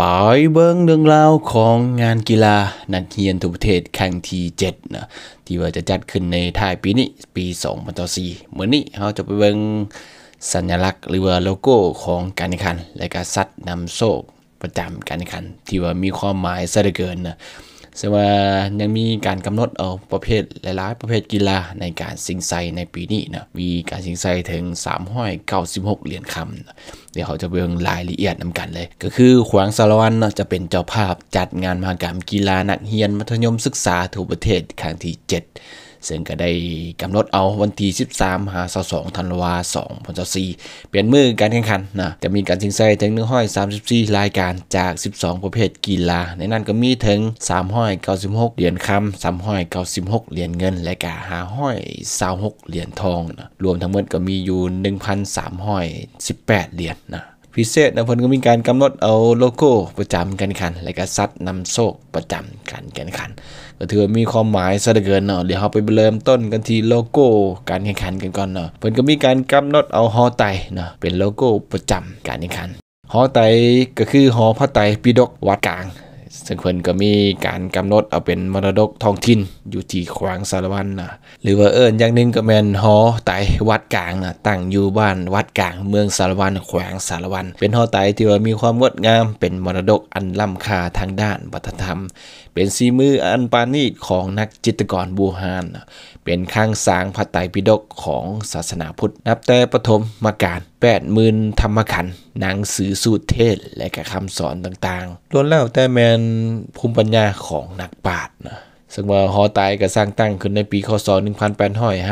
ไปเบิ้งเรื่องราวของงานกีฬานักเรียนทุกประเทศแข่งที7นะที่ว่าจะจัดขึ้นในไทยปีนี้ ปี2024เหมือนนี้เราจะไปเบิ้งสัญลักษณ์หรือว่าโลโก้ของการแข่งขัน และก็สัตว์นำโชคประจำการแข่งขัน ที่ว่ามีความหมายซะเหลือเกินนะซึ่ว่ายังมีการกำหนด เอาประเภท หลายๆประเภทกีฬาในการสิงไซในปีนี้นะมีการสิงไซถึง396 เหรียญคำเดี๋ยวเขาจะเบิ่งรายละเอียดนำกันเลย ก็คือ ขวางสารวันเนาะจะเป็นเจ้าภาพจัดงานมหกรรมกีฬานักเรียนมัธยมศึกษาทั่วประเทศครั้งที่7ซึ่งก็ได้กำหนดเอาวันที่ 13หา22ธันวา2024เปยนมือการแข่งขันนะ จะมีการชิงไส้ถึง 134 รายการจาก 12 ประเภทกีฬา ในนั้นก็มีถึง396 เหรียญคำ396 เหรียญเงิน และก็526เหรียญทองนะ รวมทั้งหมดก็มีอยู่ 1,318 เหรียญนะพิเศษนะพนก็มีการกำหนดเอาโลโก้ประจำกันขัน และก็ซัดนำโชคประจำกันกันขัน ก็ถือมีความหมายซะเหลือเกินเนาะเดี๋ยวเราไปเริ่มต้นกันที่โลโก้การแข่งขันกันก่อนเนาะพนก็มีการกำหนดเอาหอไตเนาะ เป็นโลโก้ประจำการแข่งขัน หอไตก็คือหอพระไตปิดกวัดกลางซึ่งเพิ่นก็มีการกำหนดเอาเป็นมรดกท้องถิ่นอยู่ที่ขวางสารวันนะหรือว่าเอิญอย่างนึงก็แมนหอไตวัดกลางนะตั้งอยู่บ้านวัดกลางเมืองสารวันแขวงสารวัน เป็นหอไตที่ว่ามีความงดงามเป็นมรดกอันล้ำค่าทางด้านวัฒนธรรม เป็นสีมืออันปานีตของนักจิตรกรบูฮานเป็นข้างสางพระไตรปิฎกของศาสนาพุทธ นับแต่ปฐมมาการแปดหมื่นธรรมขันธ์หนังสือสูตรเทศและกคำสอนต่างๆล้วนแล้วแต่แมนภูมิปัญญาของนักปราชญ์นะซึ่งว่หฮอตายก็สร้างตั้งขึ้นในปีคศ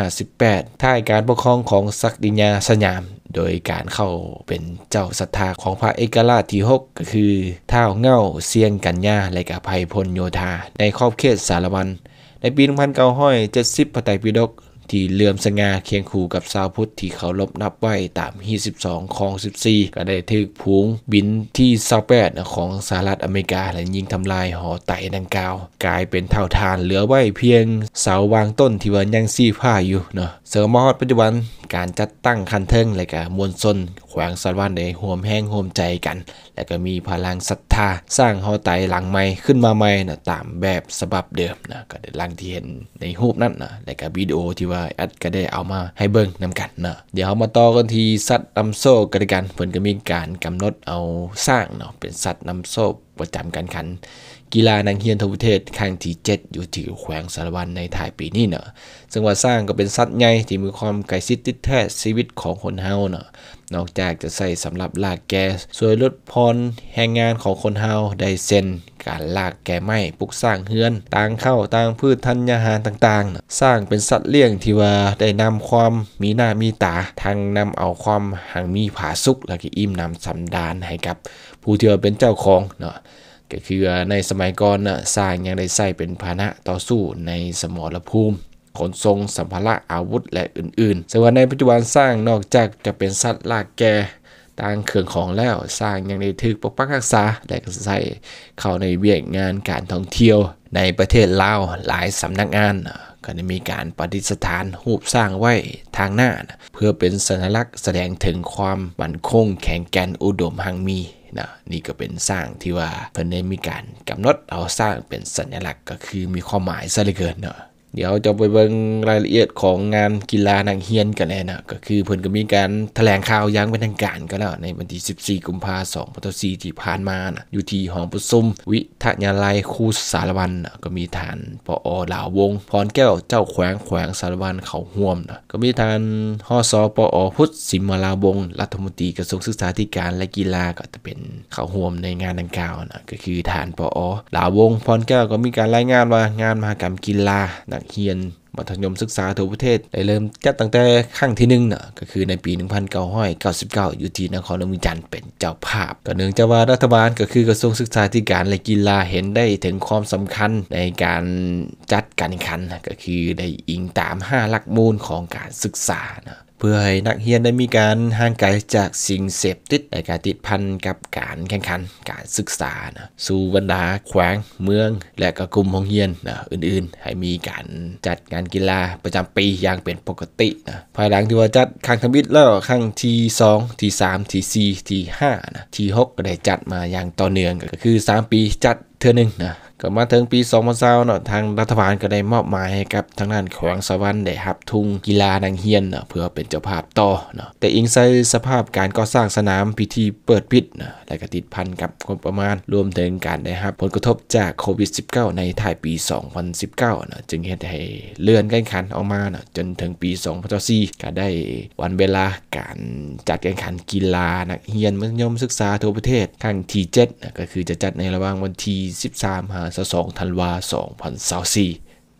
1858ท่ายการปกครองของศักดิญาสยาม โดยการเข้าเป็นเจ้าศรัทธาของพระเอกราชที่6ก็คือท้าวเง่าเซียงกัญญาและกับภัยพลโยธา ในครอบเขตสารวันในปี1970พระไตรปิฎกที่เลื่อมสง่าเคียงคู่กับชาวพุทธที่เขาลบนับไว้ ตามฮีอ2คอง 14 ก็ได้ถึกพูงบินที่ซาแปดของสหรัฐอเมริกาและยิงทำลายหอไต่ดังกล่าว กลายเป็นเท่าทานเหลือไว้เพียง เสาวางต้นที่ว่ายังซีผ้าอยู่เนาะเสริมมอดปัจจุบันการจัดตั้งคันเทิงและกบมวลชนแขวงสวรวค์ได้ห่วมแห้งห่วมใจกัน และก็มีพลังศรัทธาสร้างหอไตหลังใหม่ขึ้นมาใหม่นะตามแบบฉบับเดิมนะก็หลังที่เห็นในรูปนั้นนะและก็วิดีโอที่ว่าว่าแอดก็ได้เอามาให้เบิ้งนำกันเนาะเดี๋ยวเามาต่อกันที่สัตว์นำโซ่กันกัน เพิ่นก็มีการกำหนดเอาสร้างเนาะเป็นสัตว์นำโซ่ประจำการขันกีฬานังเฮียนทวิเทศแขั้งที่ 7 อยู่ที่แขวงสารวันในไทยปีนี้เนาะซึ่งว่าสร้างก็เป็นสัตว์ใหญ่ที่มีความไกลชิดติดแท้ชีวิตของคนเฮาเนาะนอกจากจะใส่สำหรับลากแกชสวยลดพร แห่งงานของคนเฮาได้เซนการลากแก่ไม้ปลุกสร้างเฮือนต่างเข้าต่างพืชธัญญาหารต่างๆสร้างเป็นสัตว์เลี้ยงที่ว่าได้นำความมีหน้ามีตาทางนำเอาความหังมีผาสุกและก็อิ่มนำสำดานให้กับ ผู้ที่เป็นเจ้าของเนาะก็คือในสมัยก่อนนะสร้างยังได้ใส่เป็นพาหนะต่อสู้ในสมรภูมิ ขนทรงสัมภาระอาวุธและอื่นๆส่วนในปัจจุบันสร้างนอกจากจะเป็นสัตว์ลากแกต่างเครื่องของแล้วสร้างยังได้ถึกปกปักรักษาและก็ใส่เข้าในเวียกงานการท่องเที่ยวในประเทศลาวหลายสำนักงาน ก็ได้มีการปฏิสถานหูปสร้างไว้ทางหน้า เพื่อเป็นสัญลักษณ์แสดงถึงความมั่นคงแข็งแกร่งอุดมหังมีนะนี่ก็เป็นสร้างที่ว่าเพิ่นได้มีการกำหนด เอาสร้างเป็นสัญลักษณ์ก็คือมีความหมายซะเหลือเกินเนาะเดี๋ยวจะไปเบิ่งรายละเอียดของงานกีฬานางเฮียนกันแล้วนะก็คือเพิ่นก็มีการแถลงข่าวยังเป็นทางการกันแล้ว ในวันที่14กุมภาพันธ์2 4ที่ผ่านมานะอยู่ที่หองประชุมวิทยาลัยคูสารวันนะก็มีฐานปอลาวงพรแก้วเจ้าแขวงแขวงสารวันเขาห่วมนะก็มีฐานหอสอปอ พุทธสิมาลาวงรัฐมนตรีกระทรวงศึกษาธิการและกีฬาก็จะเป็นเขาห่วมในงานดังกล่าวนะก็คือฐานปอลาวงพรแก้วก็มีการรายงานว่างานมหกรรมกีฬาักเฮียนมัธยมศึกษาทั่วประเทศได้เริ่มจัดตั้งแต่ครั้งที่1น่ะก็คือในปี 1999 อยู่ที่นครนวิจันเป็นเจ้าภาพ ก็เนื่องจากว่ารัฐบาลก็คือกระทรวงศึกษาธิการและกีฬาเห็นได้ถึงความสำคัญในการจัดการแข่งขันก็คือได้อิงตาม 5 หลักมูลของการศึกษานะเพื่อให้นักเฮียนได้มีการห่างไกลจากสิ่งเสพติดในการติดพันกับการแข่งขันการศึกษานะสู่บรรดาแขวงเมืองและก็กลุ่มของเฮียนนะอื่นๆ ให้มีการจัดงานกีฬาประจำปีอย่างเป็นปกตินะภายหลังที่ว่าจัดครั้งทมิตแล้วครั้งที่2ที่3ที่4ที่5นะที่6ก็ได้จัดมาอย่างต่อเนื่องก็คือ 3 ปีจัดเทื่อนึงนะก็มาถึงปี 2020เนาะทางรัฐบาลก็ได้มอบหมายให้กับทางด้านแขวงสวรรค์ได้หับทุงกีฬาดังเฮียนเนาะเพื่อเป็นเจ้าภาพต่อเนาะแต่อิงใส่สภาพการก่อสร้างสนามพิธีเปิดปิดนะและก็ติดพันกับงบประมาณรวมถึงการได้รับผลกระทบจากโควิด -19 ในไทยปี 2019เนาะจึงเห็ดให้เลื่อนการแข่งขันออกมาเนาะจนถึงปี 2024ก็ได้วันเวลาการจัดการแข่งขันกีฬานักเฮียนมัธยมศึกษาทั่วประเทศครั้งที่7นะก็คือจะจัดในระหว่างวันที่ 13หาสองธันวาสสองพัน2สี่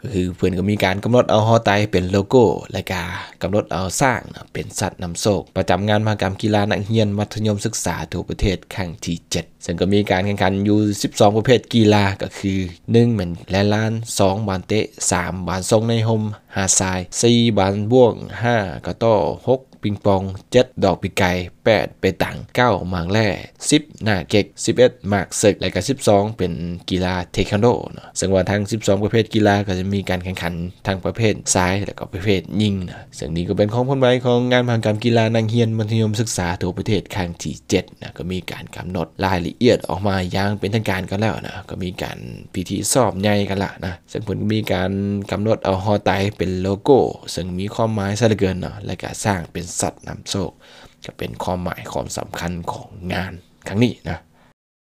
ก็คือเพื่อนก็มีการกำหนดเอาฮอไตเป็นโลโก้ และกากำหนดเอาสร้างเป็นสัตว์นำโชคประจำงานมหกรรมกีฬานักเรียนมัธยมศึกษาทั่วประเทศครั้งที่7ซึ่งก็มีการแข่งขันอยู่ 12 ประเภทกีฬาก็คือ1เหมือนแลนล้าน 2 บานเตะ 3 บานทรงในโฮมหาทราย 4 บานบ่วง 5 กระต้อ6ปิงปอง7ดอกปีไก่8เปตัง9มางแร่10 หน้าเก็ก 11 หมากศึกและก็12 เป็นกีฬาเทควันโดนะซึ่งว่าทั้ง 12 ประเภทกีฬา ก็จะมีการแข่งขันทั้งประเภทซ้าย และก็ประเภทยิงนะซึ่งนี้ก็เป็นของผลไม้ของงานมหกรรมกีฬานางเฮียนมัธยมศึกษาทั่วประเทศครั้งที่ 7 นะ ก็มีการกำหนดรายละเอียดออกมาอย่างเป็นทางการกันแล้วนะ ก็มีการพิธีสอบใหญ่กันละนะ ซึ่งผลมีการกำหนดเอาฮอไตเป็นโลโก้ ซึ่งมีความหมายซะเหลือเกินเนาะและก็สร้างเป็นสัตว์นำโชคจะเป็นความหมายความสำคัญของงานครั้งนี้นะ